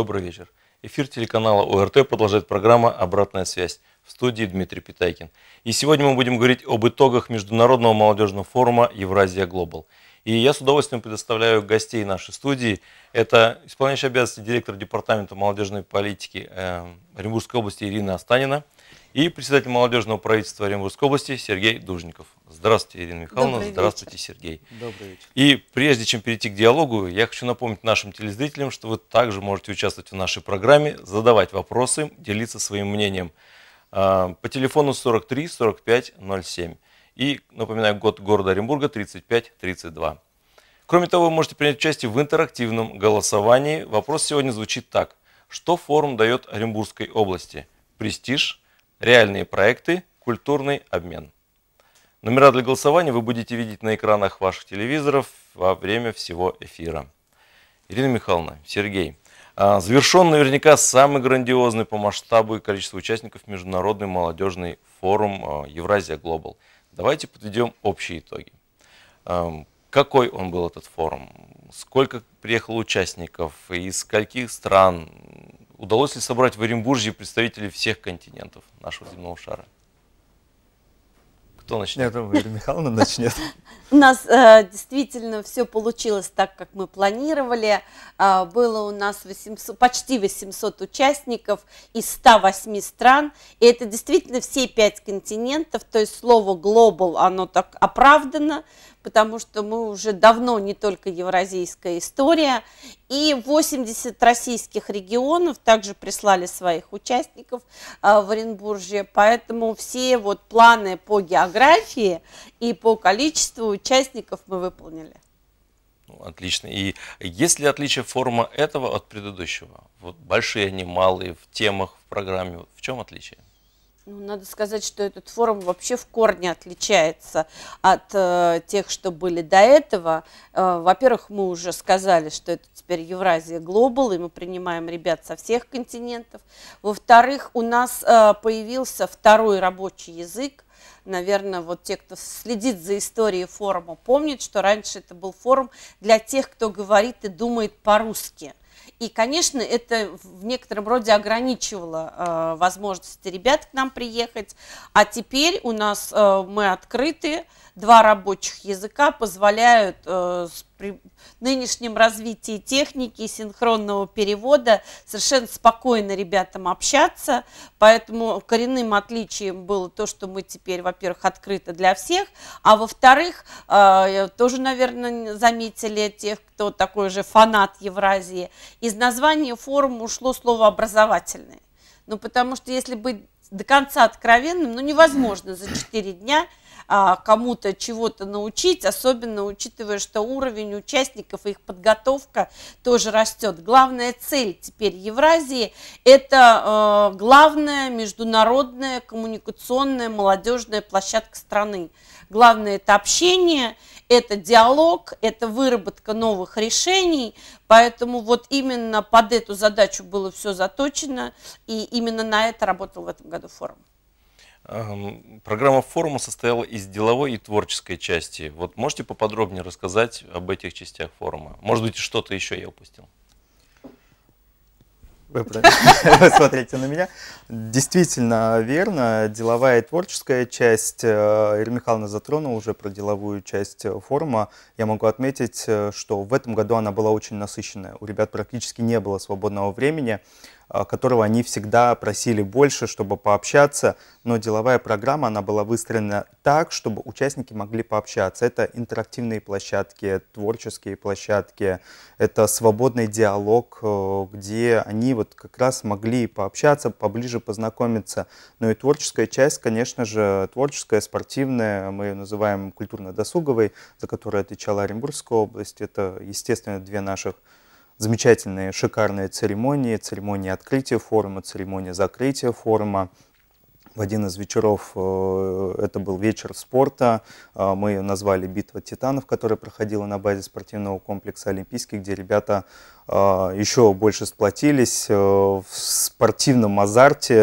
Добрый вечер. Эфир телеканала ОРТ продолжает программа «Обратная связь» в студии Дмитрий Питайкин. И сегодня мы будем говорить об итогах Международного молодежного форума «Евразия Глобал». И я с удовольствием предоставляю гостей нашей студии. Это исполняющий обязанности директора Департамента молодежной политики э, Оренбургской области Ирина Астанина – и председатель молодежного правительства Оренбургской области Сергей Дужников. Здравствуйте, Ирина Михайловна. Добрый вечер. Здравствуйте, Сергей. Добрый вечер. И прежде чем перейти к диалогу, я хочу напомнить нашим телезрителям, что вы также можете участвовать в нашей программе, задавать вопросы, делиться своим мнением а, по телефону 43 45 07. И, напоминаю, год города Оренбурга 35-32. Кроме того, вы можете принять участие в интерактивном голосовании. Вопрос сегодня звучит так. Что форум дает Оренбургской области? Престиж – Реальные проекты, культурный обмен. Номера для голосования вы будете видеть на экранах ваших телевизоров во время всего эфира. Ирина Михайловна, Сергей, а, завершен наверняка самый грандиозный по масштабу и количеству участников международный молодежный форум а, Евразия Глобал. Давайте подведем общие итоги. А, какой он был этот форум? Сколько приехало участников? Из скольких стран? удалось ли собрать в Оренбурге представителей всех континентов нашего земного шара? Кто начнет? Нет, Валерия Михайловна начнет. У нас э, действительно все получилось так, как мы планировали. Э, было у нас почти 800 участников из 108 стран. И это действительно все пять континентов. То есть слово «глобал», оно так оправдано, потому что мы уже давно не только евразийская история. И 80 российских регионов также прислали своих участников а, в Оренбурге, поэтому все вот планы по географии и по количеству участников мы выполнили. Ну, отлично. И есть ли отличие форма этого от предыдущего? Вот большие они, малые, в темах, в программе. В чем отличие? Ну, надо сказать, что этот форум вообще в корне отличается от э, тех, что были до этого. Э, во-первых, мы уже сказали, что это теперь Евразия Глобал, и мы принимаем ребят со всех континентов. Во-вторых, у нас э, появился второй рабочий язык, наверное, вот те, кто следит за историей форума, помнят, что раньше это был форум для тех, кто говорит и думает по-русски. И, конечно, это в некотором роде ограничивало э, возможности ребят к нам приехать. А теперь у нас э, мы открыты, два рабочих языка позволяют э, при нынешнем развитии техники синхронного перевода совершенно спокойно ребятам общаться, поэтому коренным отличием было то, что мы теперь, во-первых, открыто для всех, а во-вторых, э, тоже, наверное, заметили тех, кто такой же фанат Евразии, из названия форума ушло слово «образовательное». Ну, потому что если быть до конца откровенным, ну, невозможно за 4 дня а, кому-то чего-то научить, особенно учитывая, что уровень участников и их подготовка тоже растет. Главная цель теперь Евразии – это э, главная международная коммуникационная молодежная площадка страны. Главное – это общение, это диалог, это выработка новых решений, поэтому вот именно под эту задачу было все заточено, и именно на это работал в этом году форум. Программа форума состояла из деловой и творческой части. Вот можете поподробнее рассказать об этих частях форума? Может быть, что-то еще я упустил? вы, смотрите на меня. Действительно верно. Деловая и творческая часть. Э, Ирина Михайловна затронула уже про деловую часть э, форума. Я могу отметить, э, что в этом году она была очень насыщенная. У ребят практически не было свободного времени. А, которого они всегда просили больше, чтобы пообщаться, но деловая программа, она была выстроена так, чтобы участники могли пообщаться. Это интерактивные площадки, творческие площадки, это свободный диалог, э, где они вот как раз могли пообщаться, поближе познакомиться. Но ну и творческая часть, конечно же, творческая, спортивная, мы ее называем культурно-досуговой, за которую отвечала Оренбургская область. Это, естественно, две наших замечательные, шикарные церемонии, церемония открытия форума, церемония закрытия форума. В один из вечеров, э, это был вечер спорта, э, мы ее назвали «Битва титанов», которая проходила на базе спортивного комплекса «Олимпийский», где ребята э, еще больше сплотились в спортивном азарте,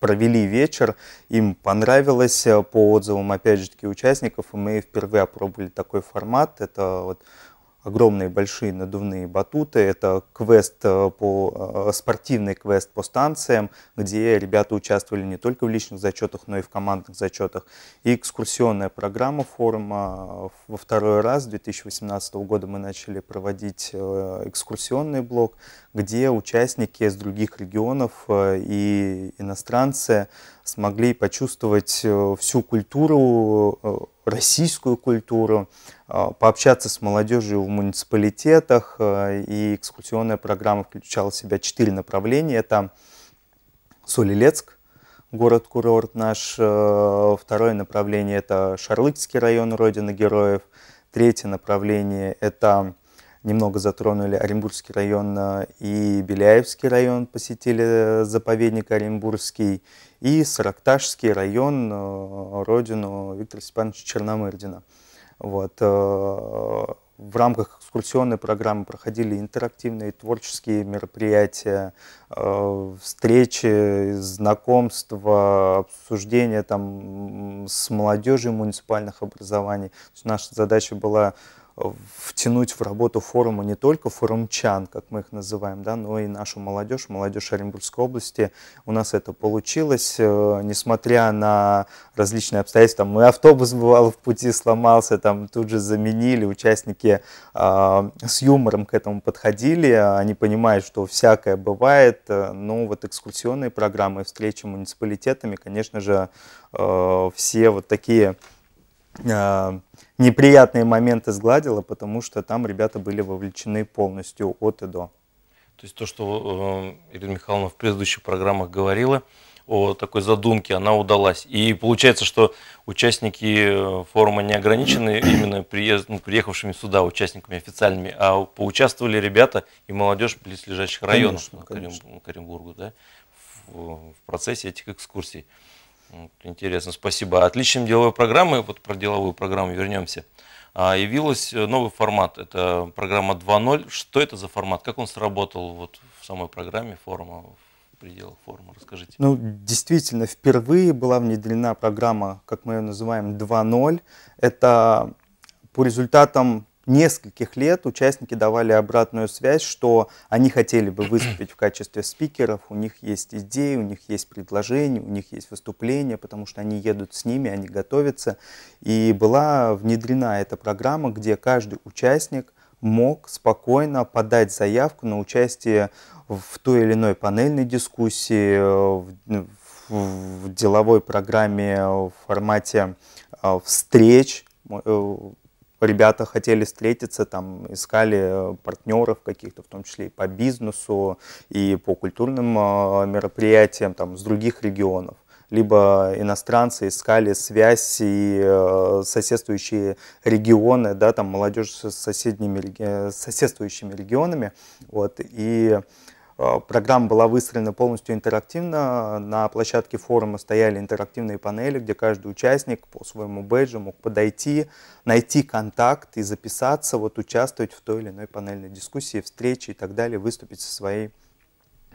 провели вечер, им понравилось по отзывам, опять же таки, участников, и мы впервые опробовали такой формат. Это вот огромные большие надувные батуты. Это квест э, по э, спортивный квест по станциям, где ребята участвовали не только в личных зачетах, но и в командных зачетах. И экскурсионная программа форума э, во второй раз 2018 года мы начали проводить экскурсионный блок, где участники из других регионов э, и иностранцы смогли почувствовать э, всю культуру, э, российскую культуру, пообщаться с молодежью в муниципалитетах. И экскурсионная программа включала в себя четыре направления. Это Солилецк, город-курорт наш. Второе направление – это Шарлыкский район родина Героев. Третье направление – это немного затронули Оренбургский район э, и Беляевский район, посетили э, заповедник Оренбургский, и Саракташский район, э, родину Виктора Степановича Черномырдина. Вот. В рамках экскурсионной программы проходили интерактивные творческие мероприятия, встречи, знакомства, обсуждения там, с молодежью муниципальных образований. Наша задача была втянуть в работу форума не только форумчан, как мы их называем, да, но и нашу молодежь, молодежь Оренбургской области. У нас это получилось, э, несмотря на различные обстоятельства. Там автобус бывал в пути сломался, там тут же заменили, участники э, с юмором к этому подходили, они понимают, что всякое бывает, э, но вот экскурсионные программы, встречи с муниципалитетами, конечно же, э, все вот такие... Э, неприятные моменты сгладила, потому что там ребята были вовлечены полностью от и до. То есть то, что э, Ирина Михайловна в предыдущих программах говорила о такой задумке, она удалась. И получается, что участники э, форума не ограничены именно приезд, ну, приехавшими сюда участниками официальными, а поучаствовали ребята и молодежь близлежащих районов конечно, ну, конечно. Ну, Каримбургу да, в, в процессе этих экскурсий интересно, спасибо. Отличием деловой программы, вот про деловую программу вернемся, а, явилась э, новый формат. Это программа 2.0. Что это за формат? Как он сработал вот в самой программе форума, в пределах форума? Расскажите. Ну, действительно, впервые была внедрена программа, как мы ее называем, 2.0. Это по результатам нескольких лет участники давали обратную связь, что они хотели бы выступить в качестве спикеров, у них есть идеи, у них есть предложения, у них есть выступления, потому что они едут с ними, они готовятся. И была внедрена эта программа, где каждый участник мог спокойно подать заявку на участие в той или иной панельной дискуссии, в, в деловой программе в формате э, встреч э, ребята хотели встретиться, там, искали э, партнеров каких-то, в том числе и по бизнесу, и по культурным э, мероприятиям, там, с других регионов либо иностранцы искали связь и э, соседствующие регионы, да, там молодежь с соседними, э, соседствующими регионами, вот, и Э, программа была выстроена полностью интерактивно. На площадке форума стояли интерактивные панели, где каждый участник по своему бэджу мог подойти, найти контакт и записаться, вот участвовать в той или иной панельной дискуссии, встрече и так далее, выступить со, своей,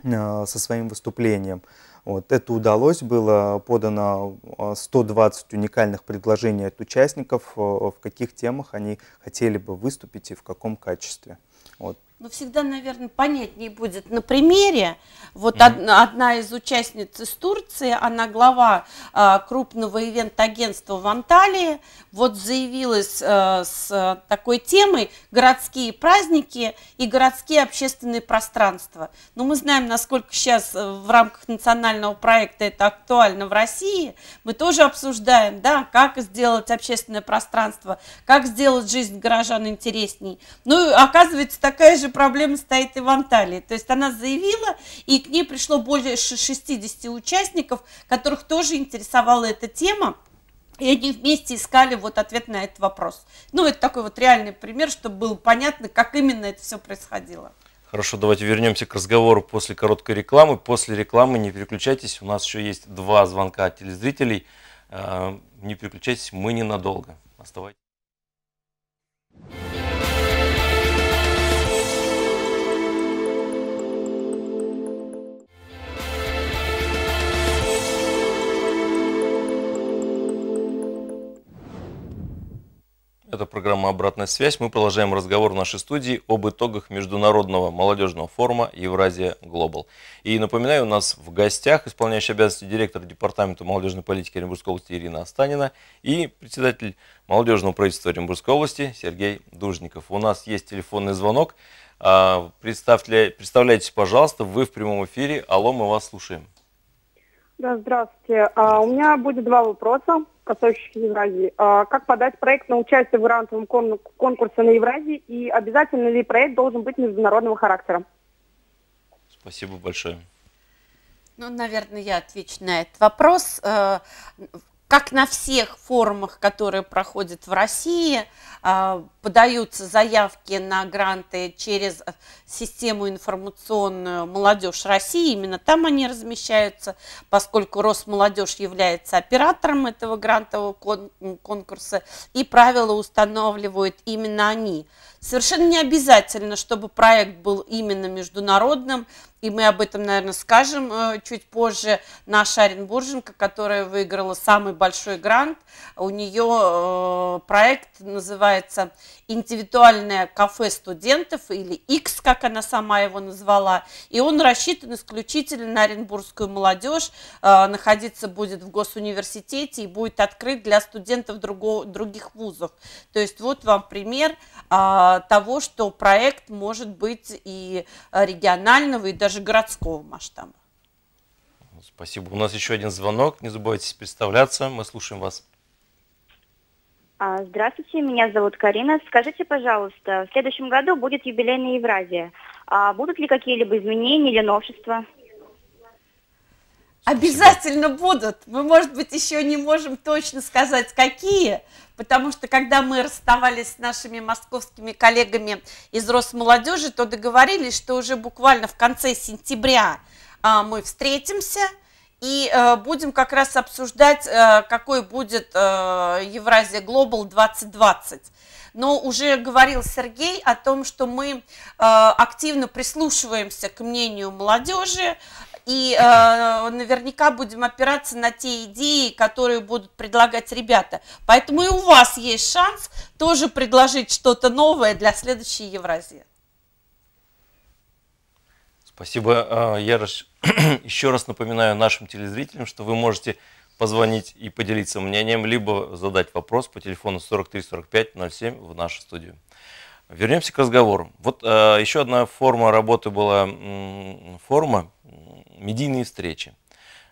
э, со своим выступлением. Вот, это удалось, было подано 120 э, уникальных предложений от участников, в каких темах они хотели бы выступить и в каком качестве. Вот, но ну, всегда, наверное, понятнее будет на примере. Вот mm-hmm. одна, одна из участниц из Турции, она глава э, крупного ивент-агентства в Анталии, вот заявилась э, с а, такой темой «Городские праздники и городские общественные пространства». Но ну, мы знаем, насколько сейчас э, в рамках национального проекта это актуально в России. Мы тоже обсуждаем, да, как сделать общественное пространство, как сделать жизнь горожан интересней. Ну, оказывается, такая же же проблема стоит и в Анталии. То есть она заявила, и к ней пришло более 60 участников, которых тоже интересовала эта тема. И они вместе искали вот ответ на этот вопрос. Ну, это такой вот реальный пример, чтобы было понятно, как именно это все происходило. Хорошо, давайте вернемся к разговору после короткой рекламы. После рекламы не переключайтесь, у нас еще есть два звонка от телезрителей. Э, не переключайтесь, мы ненадолго. Оставайтесь. Это программа «Обратная связь». Мы продолжаем разговор в нашей студии об итогах Международного молодежного форума «Евразия Глобал». И напоминаю, у нас в гостях исполняющий обязанности директор Департамента молодежной политики Оренбургской области Ирина Останина и председатель молодежного правительства Оренбургской области Сергей Дужников. У нас есть телефонный звонок. А, представьте, представляйтесь, пожалуйста, вы в прямом эфире. Алло, мы вас слушаем. Да, здравствуйте. А, у меня будет два вопроса, касающихся Евразии. А, как подать проект на участие в грантовом кон- конкурсе на Евразии и обязательно ли проект должен быть международного характера? Спасибо большое. Ну, наверное, я отвечу на этот вопрос. Э, как на всех форумах, которые проходят в России, а, подаются заявки на гранты через э, систему информационную «Молодежь России». Именно там они размещаются, поскольку Росмолодежь является оператором этого грантового конкурса, и правила устанавливают именно они. Совершенно не обязательно, чтобы проект был именно международным, и мы об этом, наверное, скажем э, чуть позже. Наша Оренбурженко, которая выиграла самый большой грант, у нее э, проект называется индивидуальное кафе студентов, или X, как она сама его назвала. И он рассчитан исключительно на оренбургскую молодежь, э, находиться будет в госуниверситете и будет открыт для студентов другого, других вузов. То есть вот вам пример э, того, что проект может быть и регионального, и даже городского масштаба. Спасибо. У нас еще один звонок. Не забывайте представляться. Мы слушаем вас. А, здравствуйте, меня зовут Карина. Скажите, пожалуйста, в следующем году будет юбилейная Евразия. А будут ли какие-либо изменения или новшества? Обязательно будут. Мы, может быть, еще не можем точно сказать, какие, потому что когда мы расставались с нашими московскими коллегами из Росмолодежи, то договорились, что уже буквально в конце сентября а, мы встретимся – и э, будем как раз обсуждать, э, какой будет э, Евразия Глобал 2020. Но уже говорил Сергей о том, что мы э, активно прислушиваемся к мнению молодежи, и э, наверняка будем опираться на те идеи, которые будут предлагать ребята. Поэтому и у вас есть шанс тоже предложить что-то новое для следующей Евразии. Спасибо, а, Ярош. Еще раз напоминаю нашим телезрителям, что вы можете позвонить и поделиться мнением, либо задать вопрос по телефону 434507 в нашу студию. Вернемся к разговору. Вот а, еще одна форма работы была, форма медийные встречи.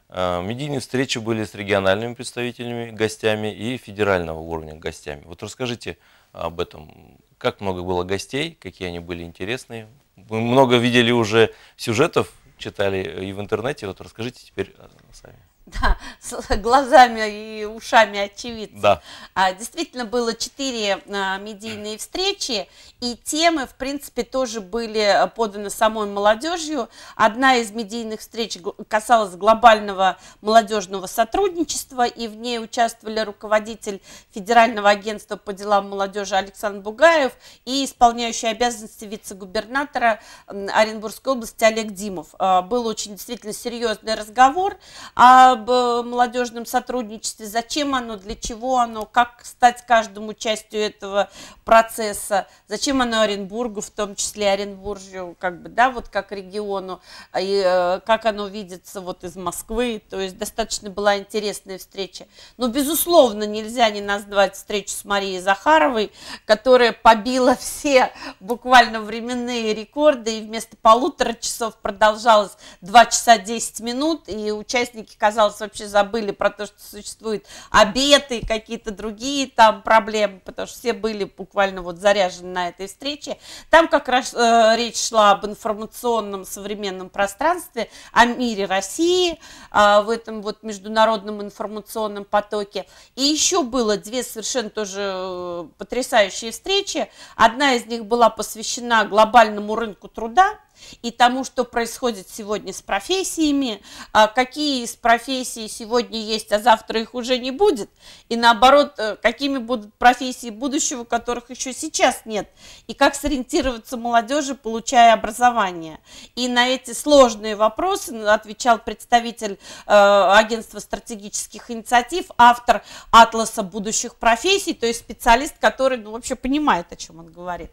А, медийные встречи были с региональными представителями, гостями и федерального уровня гостями. Вот расскажите об этом. Как много было гостей, какие они были интересные, мы много видели уже сюжетов, читали и в интернете. Вот расскажите теперь сами. да, с глазами и ушами очевидца. Да. А, действительно, было четыре а, медийные встречи, и темы, в принципе, тоже были а, поданы самой молодежью. Одна из медийных встреч касалась глобального молодежного сотрудничества, и в ней участвовали руководитель Федерального агентства по делам молодежи Александр Бугаев и исполняющий обязанности вице-губернатора Оренбургской области Олег Димов. А, был очень действительно серьезный разговор. А об э, молодежном сотрудничестве, зачем оно, для чего оно, как стать каждому частью этого процесса, зачем оно Оренбургу, в том числе Оренбуржью, как бы, да, вот как региону, а, и э, как оно видится вот из Москвы, то есть достаточно была интересная встреча. Но, ну, безусловно, нельзя не назвать встречу с Марией Захаровой, которая побила все буквально временные рекорды, и вместо полутора часов продолжалось 2 часа 10 минут, и участники, казалось, оказалось, вообще забыли про то, что существуют обеты и какие-то другие там проблемы, потому что все были буквально вот заряжены на этой встрече. Там как раз э, речь шла об информационном современном пространстве, о мире России, э, в этом вот международном информационном потоке. И еще было две совершенно тоже э, потрясающие встречи. Одна из них была посвящена глобальному рынку труда, и тому, что происходит сегодня с профессиями, а какие из профессий сегодня есть, а завтра их уже не будет, и наоборот, э, какими будут профессии будущего, которых еще сейчас нет, и как сориентироваться молодежи, получая образование. И на эти сложные вопросы отвечал представитель э, агентства стратегических инициатив, автор «Атласа будущих профессий», то есть специалист, который ну, вообще понимает, о чем он говорит.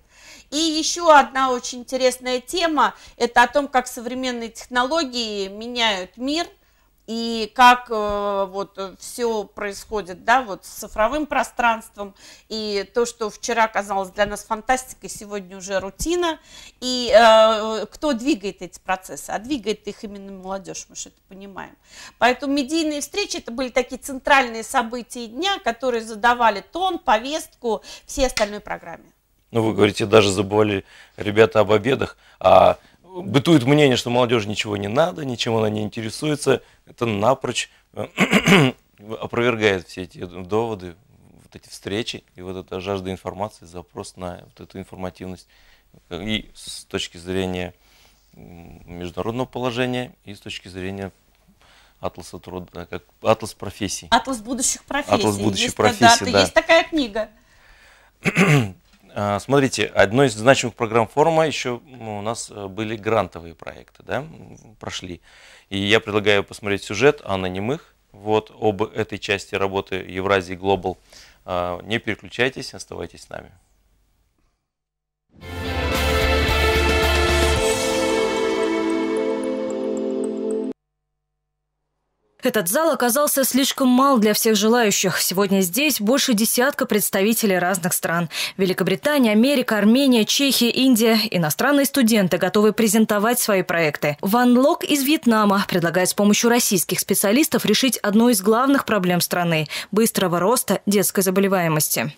И еще одна очень интересная тема – это о том, как современные технологии меняют мир и как э, вот все происходит, да, вот с цифровым пространством, и то, что вчера казалось для нас фантастикой, сегодня уже рутина, и э, кто двигает эти процессы, а двигает их именно молодежь, мы же это понимаем. Поэтому медийные встречи, это были такие центральные события дня, которые задавали тон, повестку всей остальной программе. Ну, вы говорите, даже забывали ребята об обедах, а бытует мнение, что молодежи ничего не надо, ничем она не интересуется. Это напрочь э, опровергает все эти доводы, вот эти встречи и вот эта жажда информации, запрос на вот эту информативность э, и с точки зрения международного положения, и с точки зрения атласа труда, э, как атлас профессий. Атлас будущих профессий. Атлас будущих есть, профессий, да. Есть такая книга. А, смотрите, одной из значимых программ форума еще ну, у нас э, были грантовые проекты, да, прошли. И я предлагаю посмотреть сюжет Анны Немых вот, об этой части работы Евразии Глобал. А, не переключайтесь, оставайтесь с нами. Этот зал оказался слишком мал для всех желающих. Сегодня здесь больше десятка представителей разных стран. Великобритания, Америка, Армения, Чехия, Индия. Иностранные студенты готовы презентовать свои проекты. Ван Лок из Вьетнама предлагает с помощью российских специалистов решить одну из главных проблем страны – быстрого роста детской заболеваемости.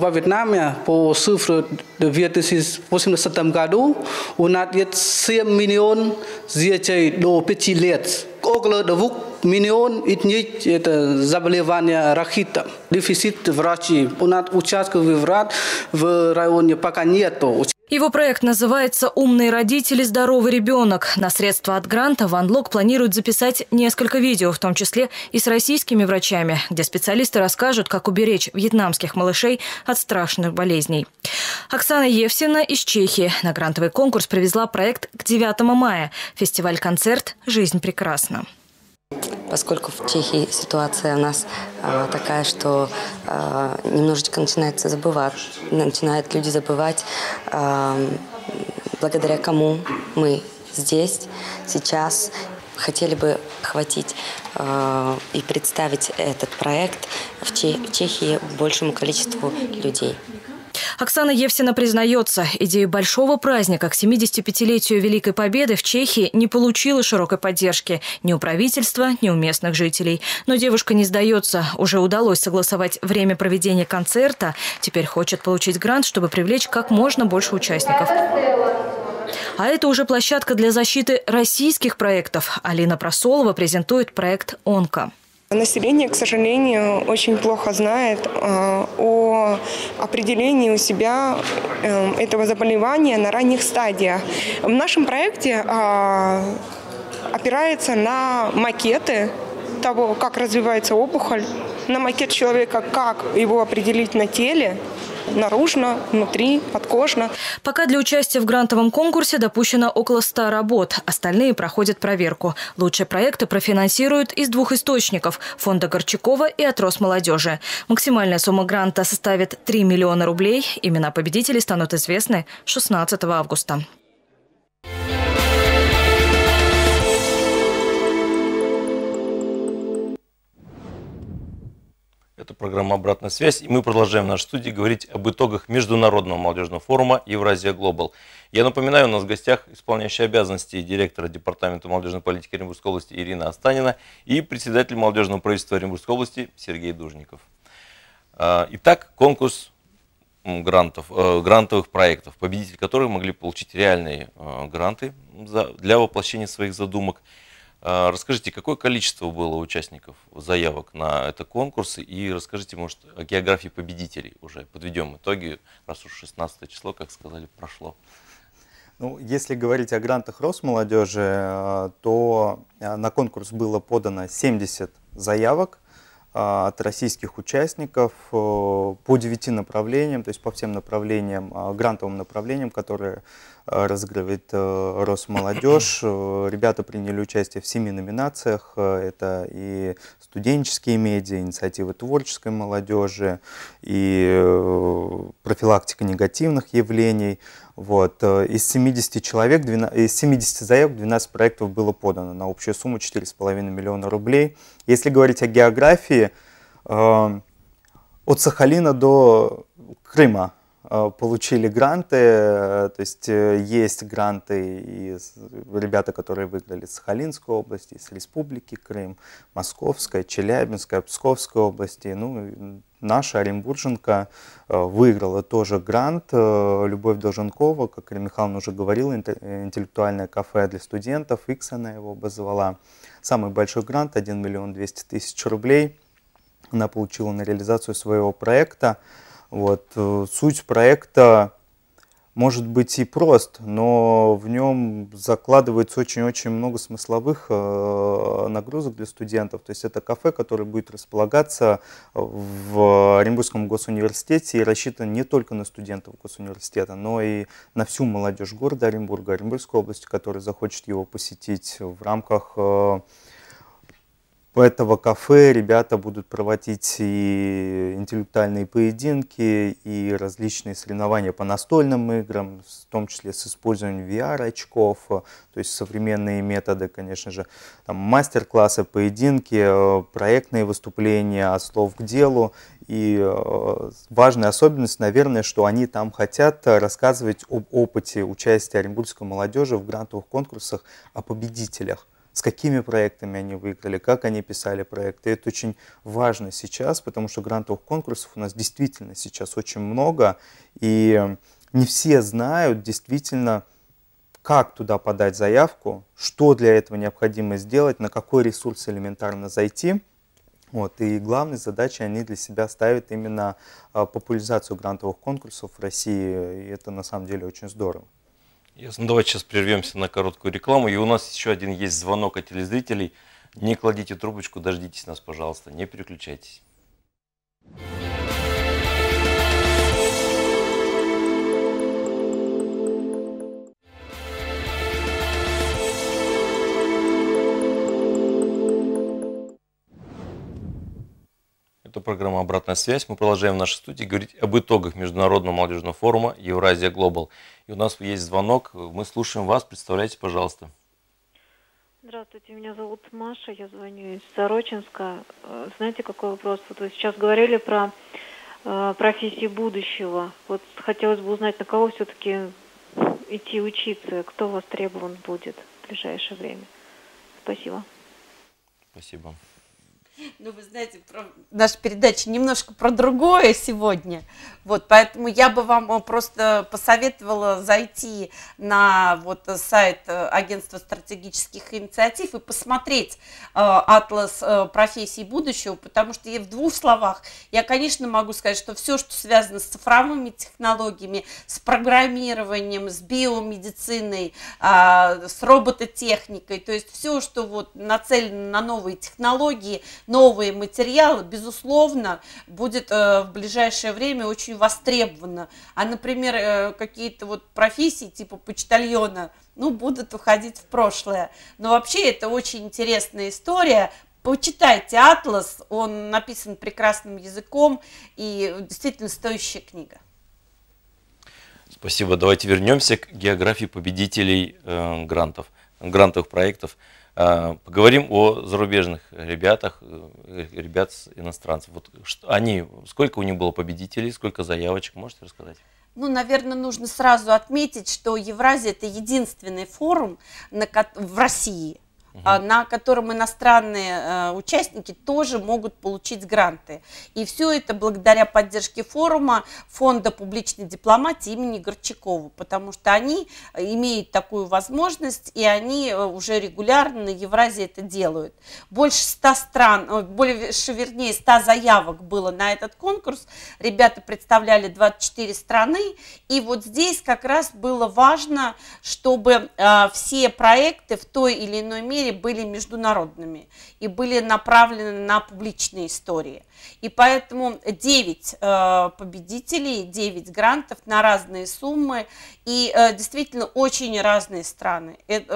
Во Вьетнаме Nam nhà по цифру до 2008 году у нас есть 7 миллион детей до 5 лет. Около 2 миллион этнических это заболевания рахита. Дефицит врачей. У нас участков врат в районе пока нету. Его проект называется «Умные родители. Здоровый ребенок». На средства от гранта Ванлок планирует записать несколько видео, в том числе и с российскими врачами, где специалисты расскажут, как уберечь вьетнамских малышей от страшных болезней. Оксана Евсина из Чехии на грантовый конкурс привезла проект к 9 мая. Фестиваль-концерт «Жизнь прекрасна». Поскольку в Чехии ситуация у нас э, такая, что э, немножечко начинается забывать, начинают люди забывать, э, благодаря кому мы здесь, сейчас. Хотели бы хватить э, и представить этот проект в, в Чехии большему количеству людей. Оксана Евсина признается, идею большого праздника к 75-летию Великой Победы в Чехии не получила широкой поддержки ни у правительства, ни у местных жителей. Но девушка не сдается. Уже удалось согласовать время проведения концерта. Теперь хочет получить грант, чтобы привлечь как можно больше участников. А это уже площадка для защиты российских проектов. Алина Просолова презентует проект Онка. Население, к сожалению, очень плохо знает э, о определении у себя э, этого заболевания на ранних стадиях. В нашем проекте э, опирается на макеты того, как развивается опухоль, на макет человека, как его определить на теле, наружно, внутри, подкожно. Пока для участия в грантовом конкурсе допущено около 100 работ. Остальные проходят проверку. Лучшие проекты профинансируют из двух источников – фонда Горчакова и от молодежи. Максимальная сумма гранта составит 3 миллиона рублей. Имена победителей станут известны 16 августа. Это программа «Обратная связь», и мы продолжаем в нашей студии говорить об итогах Международного молодежного форума «Евразия Глобал». Я напоминаю, у нас в гостях исполняющий обязанности директора Департамента молодежной политики Оренбургской области Ирина Астанина и председатель молодежного правительства Оренбургской области Сергей Дужников. А, итак, конкурс грантов, э, грантовых проектов, победители которых могли получить реальные э, гранты для воплощения своих задумок – а, расскажите, какое количество было участников заявок на этот конкурс и расскажите, может, о географии победителей уже. Подведем итоги, раз уж 16 число, как сказали, прошло. Ну, если говорить о грантах Росмолодежи, а, то а, на конкурс было подано 70 заявок от российских участников э, по 9 направлениям, то есть по всем направлениям, грантовым направлениям, которые разыгрывает э, Росмолодежь. Ребята приняли участие в семи номинациях. Э, это и студенческие медиа, инициативы творческой молодежи, и э, профилактика негативных явлений. Вот. Из 70 человек, 12, из 70 заявок 12 проектов было подано на общую сумму 4,5 миллиона рублей. Если говорить о географии, от Сахалина до Крыма Э, получили гранты, э, то есть э, есть гранты и ребята, которые выиграли с Сахалинской области, из Республики Крым, Московская, Челябинская, Псковской области. Ну, наша Оренбурженко выиграла тоже грант. Любовь Долженкова, как Ирина Михайловна уже говорила, интеллектуальное кафе для студентов, X она его обозвала. Самый большой грант 1 миллион 200 тысяч рублей. Она получила на реализацию своего проекта. Вот. Э, суть проекта может быть и прост, но в нем закладывается очень-очень много смысловых э, нагрузок для студентов. То есть это кафе, которое будет располагаться в Оренбургском госуниверситете и рассчитано не только на студентов госуниверситета, но и на всю молодежь города Оренбурга, Оренбургской области, которая захочет его посетить в рамках э, у типа этого кафе ребята будут проводить и интеллектуальные поединки, и различные соревнования по настольным играм, в том числе с использованием VR-очков, то есть современные методы, конечно же, там мастер-классы, поединки, э, проектные выступления от слов к делу. И э, важная особенность, наверное, что они там хотят рассказывать об опыте участия оренбургской молодежи в грантовых конкурсах, о победителях с какими проектами они выиграли, как они писали проекты. это очень важно сейчас, потому что грантовых конкурсов у нас действительно сейчас очень много, и не все знают действительно, как туда подать заявку, что для этого необходимо сделать, на какой ресурс элементарно зайти. Вот, и главной задачей они для себя ставят именно а, популяризацию грантовых конкурсов в России, и это на самом деле очень здорово. Ясно. Ну, давайте сейчас прервемся на короткую рекламу. И у нас еще один есть звонок от телезрителей. Не кладите трубочку, дождитесь нас, пожалуйста, не переключайтесь. Это программа «Обратная связь». Мы продолжаем в нашей студии говорить об итогах Международного молодежного форума «Евразия Глобал». И у нас есть звонок. Мы слушаем вас. Представляйте, пожалуйста. Здравствуйте, меня зовут Маша, я звоню из Сорочинска. Э, знаете, какой вопрос? Вот вы сейчас говорили про э, профессии будущего. Вот хотелось бы узнать, на кого все-таки идти учиться, кто востребован будет в ближайшее время. Спасибо. Спасибо. Ну, вы знаете, про... наша передача немножко про другое сегодня. Вот, поэтому я бы вам э, просто посоветовала зайти на вот э, сайт э, Агентства стратегических инициатив и посмотреть э, атлас э, профессий будущего, потому что я в двух словах, я, конечно, могу сказать, что все, что связано с цифровыми технологиями, с программированием, с биомедициной, э, с робототехникой, то есть все, что вот нацелено на новые технологии, новые материалы, безусловно, будет э, в ближайшее время очень востребовано. А, например, э, какие-то вот профессии типа почтальона, ну, будут уходить в прошлое. Но вообще это очень интересная история, почитайте «Атлас», он написан прекрасным языком и действительно стоящая книга. Спасибо. Давайте вернемся к географии победителей э, грантов, грантовых проектов. А, поговорим о зарубежных ребятах, э, ребят с иностранцев. Вот они, сколько у них было победителей, сколько заявочек, можете рассказать? Ну, наверное, нужно сразу отметить, что Евразия – это единственный форум в России – угу. на котором иностранные э, участники тоже могут получить гранты. И все это благодаря поддержке форума Фонда публичной дипломатии имени Горчакова, потому что они э, имеют такую возможность, и они э, уже регулярно на Евразии это делают. Больше 100 стран, больше, вернее, 100 заявок было на этот конкурс. Ребята представляли 24 страны, и вот здесь как раз было важно, чтобы все проекты в той или иной мере были международными и были направлены на публичные истории. И поэтому 9 э, победителей, 9 грантов на разные суммы и э, действительно очень разные страны. Это,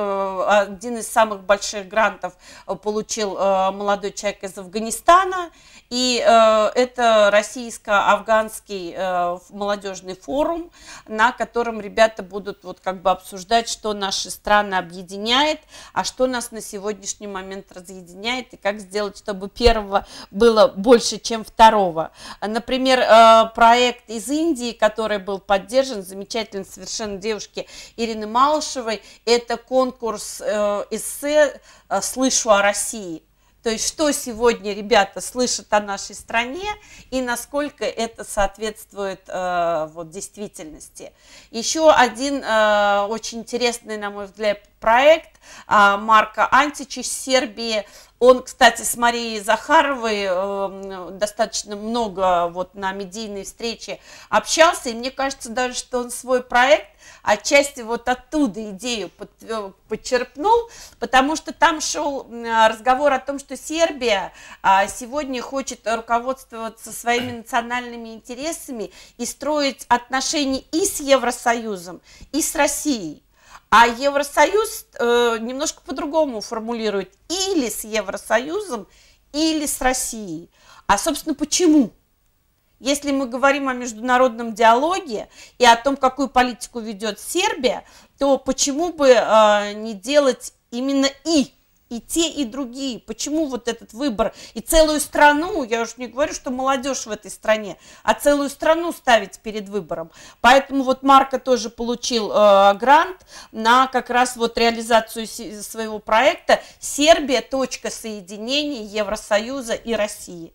э, один из самых больших грантов э, получил э, молодой человек из Афганистана, и э, это российско-афганский э, молодежный форум, на котором ребята будут вот как бы обсуждать, что наши страны объединяет, а что нас на сегодняшний момент разъединяет, и как сделать, чтобы первого было больше больше, чем второго. Например, э, проект из Индии, который был поддержан замечательно совершенно девушке Ирины Малышевой, это конкурс э, эссе э, «Слышу о России». То есть что сегодня ребята слышат о нашей стране и насколько это соответствует э, вот, действительности. Еще один э, очень интересный, на мой взгляд, проект э, Марка Античи из Сербии. Он, кстати, с Марией Захаровой э, достаточно много вот на медийной встрече общался, и мне кажется даже, что он свой проект отчасти вот оттуда идею под, подчерпнул, потому что там шел разговор о том, что Сербия э, сегодня хочет руководствоваться своими национальными интересами и строить отношения и с Евросоюзом, и с Россией. А Евросоюз э, немножко по-другому формулирует или с Евросоюзом, или с Россией. А, собственно, почему? Если мы говорим о международном диалоге и о том, какую политику ведет Сербия, то почему бы э, не делать именно и и те, и другие. Почему вот этот выбор? И целую страну, я уж не говорю, что молодежь в этой стране, а целую страну ставить перед выбором. Поэтому вот Марко тоже получил э, грант на как раз вот реализацию своего проекта «Сербия. Точка соединения Евросоюза и России».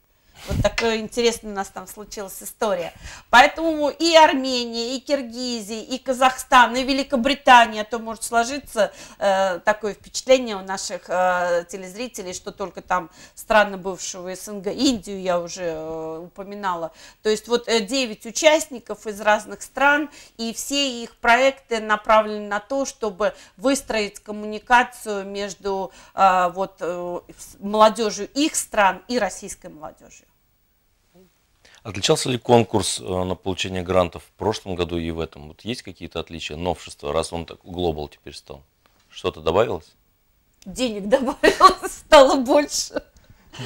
Вот такая интересная у нас там случилась история. Поэтому и Армения, и Киргизия, и Казахстан, и Великобритания, то может сложиться э, такое впечатление у наших э, телезрителей, что только там страны бывшего СНГ, Индию я уже э, упоминала. То есть вот э, 9 участников из разных стран, и все их проекты направлены на то, чтобы выстроить коммуникацию между э, вот, э, молодежью их стран и российской молодежью. Отличался ли конкурс э, на получение грантов в прошлом году и в этом? Вот есть какие-то отличия, новшества, раз он так глобал теперь стал? Что-то добавилось? Денег добавилось, стало больше.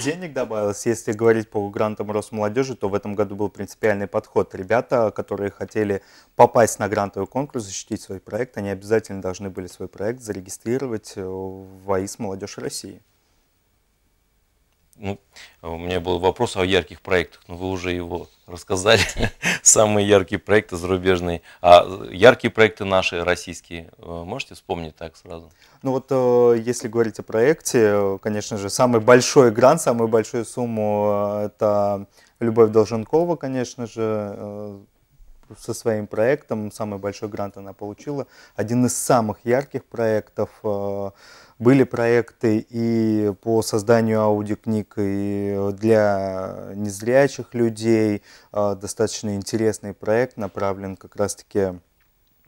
Денег добавилось. Если говорить по грантам Росмолодежи, то в этом году был принципиальный подход. Ребята, которые хотели попасть на грантовый конкурс, защитить свой проект, они обязательно должны были свой проект зарегистрировать э, в АИС «Молодежь России» ну, у меня был вопрос о ярких проектах, но вы уже его рассказали. Самые яркие проекты зарубежные. А яркие проекты наши, российские, э, можете вспомнить так сразу? Ну вот э, если говорить о проекте, конечно же, самый большой грант, самую большую сумму э, – это Любовь Долженкова, конечно же, со своим проектом. Самый большой грант она получила. Один из самых ярких проектов – были проекты и по созданию аудиокниг и для незрячих людей. Э, достаточно интересный проект направлен как раз-таки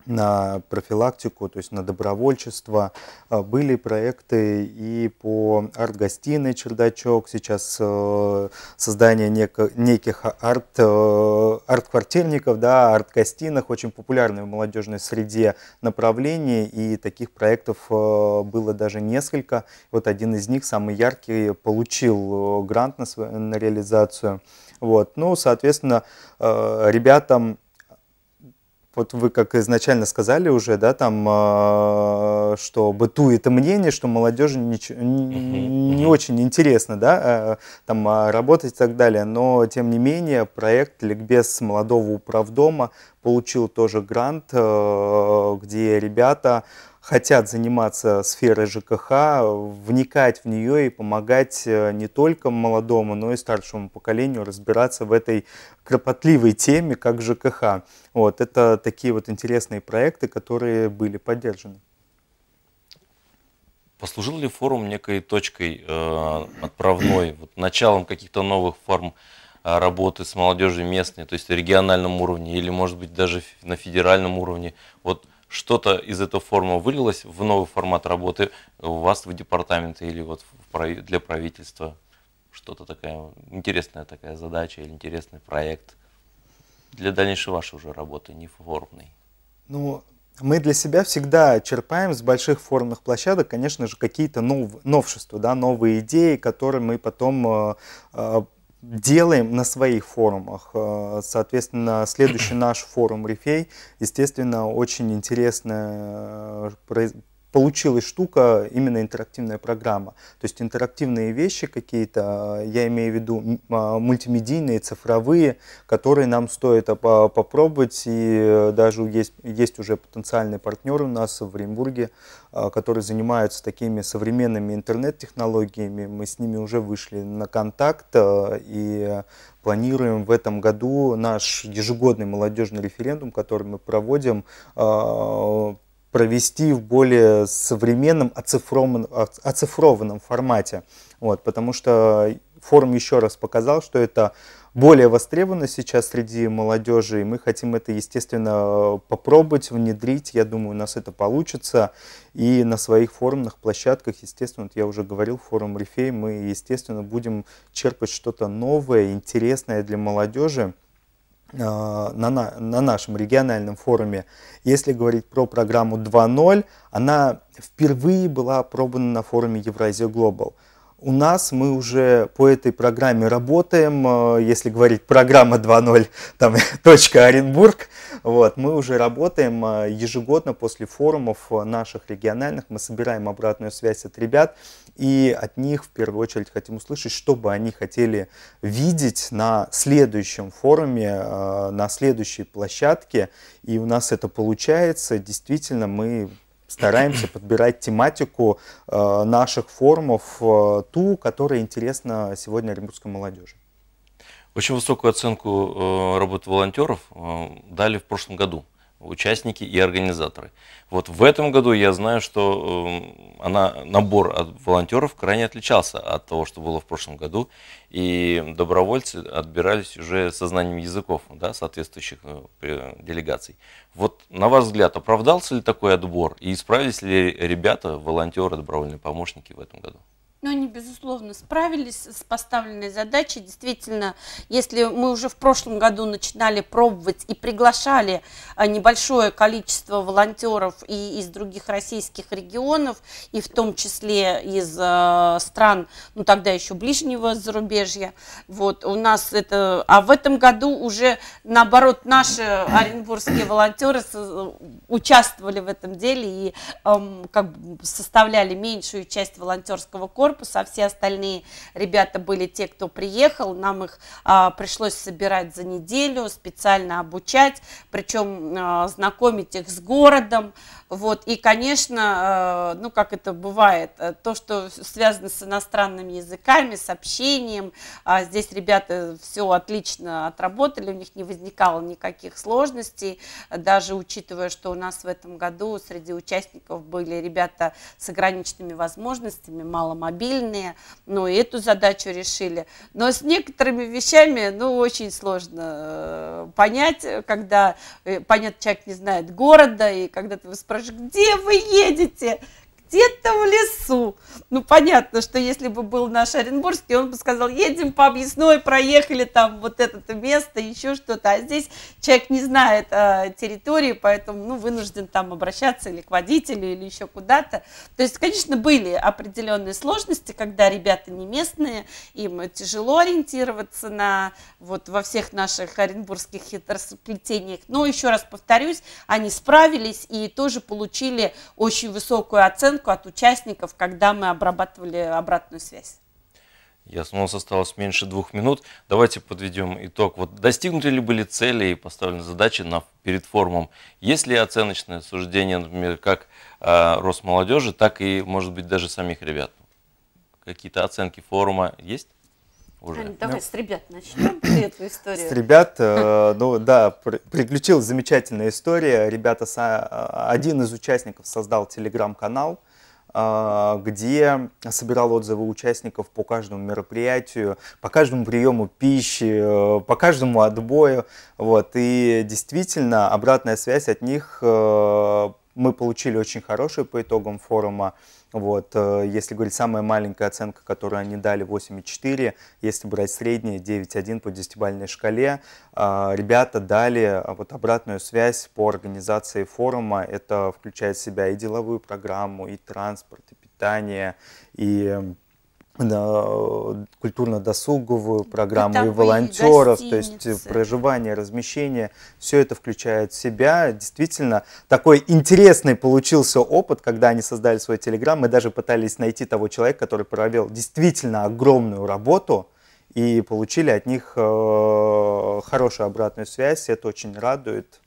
на профилактику, то есть на добровольчество. Э, были проекты и по арт-гостиной «Чердачок», сейчас э, создание неко, неких арт, э, арт-квартирников, да, арт-гостиных, очень популярное в молодежной среде направление, и таких проектов было даже несколько. Вот один из них, самый яркий, получил грант на, свою, на реализацию. Вот. Ну, соответственно, ребятам вот вы как изначально сказали уже, да, там, э, что бытует мнение, что молодежи не, не очень интересно, да, а, там, а, работать и так далее, но, тем не менее, проект «Ликбез молодого управдома» получил тоже грант, э, где ребята хотят заниматься сферой ЖКХ, вникать в нее и помогать э, не только молодому, но и старшему поколению разбираться в этой кропотливой теме, как ЖКХ. Вот, это такие вот интересные проекты, которые были поддержаны. Послужил ли форум некой точкой э, отправной, вот, началом каких-то новых форм э, работы с молодежью местной, то есть на региональном уровне или, может быть, даже на федеральном уровне? Вот что-то из этого форума вылилось в новый формат работы у вас в департаменте или вот для правительства? Что-то такая интересная такая задача или интересный проект для дальнейшей вашей уже работы, не форумной? Ну, мы для себя всегда черпаем с больших форумных площадок, конечно же, какие-то нов, новшества, да, новые идеи, которые мы потом э, э делаем на своих форумах. Э, соответственно, следующий наш форум Рифей, естественно, очень интересно э, получилась штука, именно интерактивная программа. То есть интерактивные вещи какие-то, я имею в виду а, мультимедийные, цифровые, которые нам стоит а, попробовать. И э, даже есть, есть уже потенциальный партнер у нас в Оренбурге, а, который занимается такими современными интернет-технологиями. Мы с ними уже вышли на контакт э, и планируем в этом году наш ежегодный молодежный референдум, который мы проводим, провести в более современном оцифрованном, оцифрованном формате. Вот, потому что форум еще раз показал, что это более востребовано сейчас среди молодежи, и мы хотим это, естественно, попробовать, внедрить. Я думаю, у нас это получится. И на своих форумных площадках, естественно, вот я уже говорил, форум Рифей, мы, естественно, будем черпать что-то новое, интересное для молодежи. Э, на, на, нашем региональном форуме. Если говорить про программу 2.0, она впервые была опробована на форуме Евразия Глобал. У нас мы уже по этой программе работаем, э, если говорить программа 2.0, там, точка Оренбург, вот, мы уже работаем э, ежегодно после форумов э, наших региональных, мы собираем обратную связь от ребят и от них в первую очередь хотим услышать, что бы они хотели видеть на следующем форуме, на следующей площадке, и у нас это получается, действительно мы стараемся подбирать тематику э, наших форумов, э, ту, которая интересна сегодня оренбургской молодежи. Очень высокую оценку э, работы волонтеров дали в прошлом году участники и организаторы. Вот в этом году я знаю, что эм, она, набор от волонтеров крайне отличался от того, что было в прошлом году, и добровольцы отбирались уже со знанием языков да, соответствующих э, делегаций. Вот на ваш взгляд, оправдался ли такой отбор, и исправились ли ребята, волонтеры, добровольные помощники в этом году? Но они, безусловно, справились с поставленной задачей. Действительно, если мы уже в прошлом году начинали пробовать и приглашали а, небольшое количество волонтеров и из других российских регионов, и в том числе из а, стран, ну тогда еще ближнего зарубежья, вот у нас это... А в этом году уже, наоборот, наши оренбургские волонтеры участвовали в этом деле и эм, как бы составляли меньшую часть волонтерского корпуса, корпуса, а все остальные ребята были те, кто приехал. Нам их а, пришлось собирать за неделю, специально обучать, причем а, знакомить их с городом, вот, и, конечно, э, ну, как это бывает, э, то, что связано с иностранными языками, с общением, а здесь ребята все отлично отработали, у них не возникало никаких сложностей, даже учитывая, что у нас в этом году среди участников были ребята с ограниченными возможностями, маломобильные, ну, и эту задачу решили. Но с некоторыми вещами, ну, очень сложно э, понять, когда, понятно, человек не знает города, и когда ты спрашиваешь, Воронеж, где вы едете? где-то в лесу. Ну, понятно, что если бы был наш Оренбургский, он бы сказал, едем по объездной, проехали там вот это место, еще что-то. А здесь человек не знает э, территории, поэтому, ну, вынужден там обращаться или к водителю, или еще куда-то. То есть, конечно, были определенные сложности, когда ребята не местные, им тяжело ориентироваться на вот во всех наших оренбургских хитросплетениях. Но еще раз повторюсь, они справились и тоже получили очень высокую оценку оценку от участников, когда мы обрабатывали обратную связь. Ясно, у нас осталось меньше двух минут. Давайте подведем итог. Вот достигнуты ли были цели и поставлены задачи на, перед форумом? Есть ли оценочное суждение, например, как э, а, Росмолодежи, так и, может быть, даже самих ребят? Какие-то оценки форума есть? уже. давай ну, с ребят начнем эту историю. С ребят, э, ну да, приключилась замечательная история. Ребята, э, один из участников создал телеграм-канал, а, где собирал отзывы участников по каждому мероприятию, по каждому приему пищи, э, по каждому отбою. Вот. И действительно, обратная связь от них э, мы получили очень хорошую по итогам форума. Вот, э, если говорить, самая маленькая оценка, которую они дали, 8,4, если брать средние, 9,1 по десятибальной шкале. Э, ребята дали э, вот обратную связь по организации форума. Это включает в себя и деловую программу, и транспорт, и питание, и культурно-досуговую программу Бытовые, и волонтеров, гостиницы. то есть э, проживание, размещение, все это включает в себя. Действительно, такой интересный получился опыт, когда они создали свой телеграм. Мы даже пытались найти того человека, который провел действительно огромную работу и получили от них э, хорошую обратную связь. Это очень радует.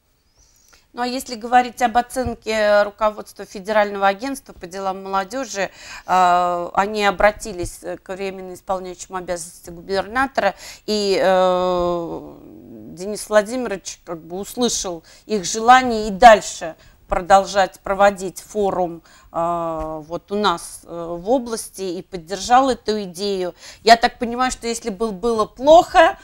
Ну а если говорить об оценке э, руководства Федерального агентства по делам молодежи, э, они обратились э, к временно исполняющему обязанности губернатора, и э, Денис Владимирович как бы услышал их желание и дальше продолжать проводить форум э, вот у нас э, в области и поддержал эту идею. Я так понимаю, что если бы было плохо,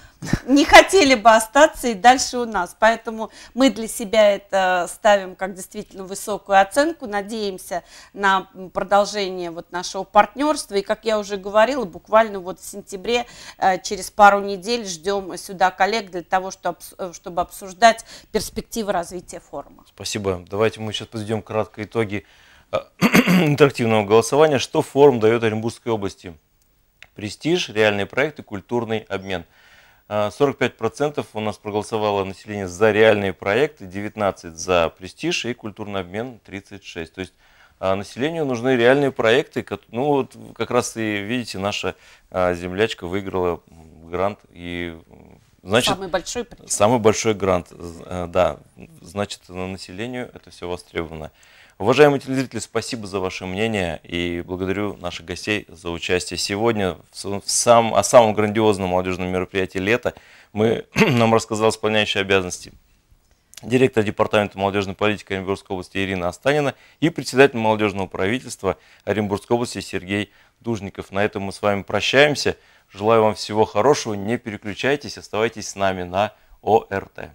не хотели бы остаться и дальше у нас. Поэтому мы для себя это ставим как действительно высокую оценку, надеемся на продолжение вот нашего партнерства. И, как я уже говорила, буквально вот в сентябре, э, через пару недель ждем сюда коллег для того, э, чтобы обсуждать перспективы развития форума. Спасибо. Давайте мы сейчас подведем краткие итоги э, интерактивного голосования. Что форум дает Оренбургской области? Престиж, реальные проекты, культурный обмен – 45% а, у нас проголосовало население за реальные проекты, 19% за престиж и культурный обмен 36%. То есть а, населению нужны реальные проекты. Ну вот как раз и видите, наша а, землячка выиграла грант и Значит, самый большой причем. Самый большой грант, э, да. Значит, на населению это все востребовано. Уважаемые телезрители, спасибо за ваше мнение и благодарю наших гостей за участие сегодня в сам, о самом грандиозном молодежном мероприятии лета. Мы, нам рассказал исполняющий обязанности директор Департамента молодежной политики Оренбургской области Ирина Астанина и председатель молодежного правительства Оренбургской области Сергей Дужников. На этом мы с вами прощаемся. Желаю вам всего хорошего. Не переключайтесь, оставайтесь с нами на ОРТ.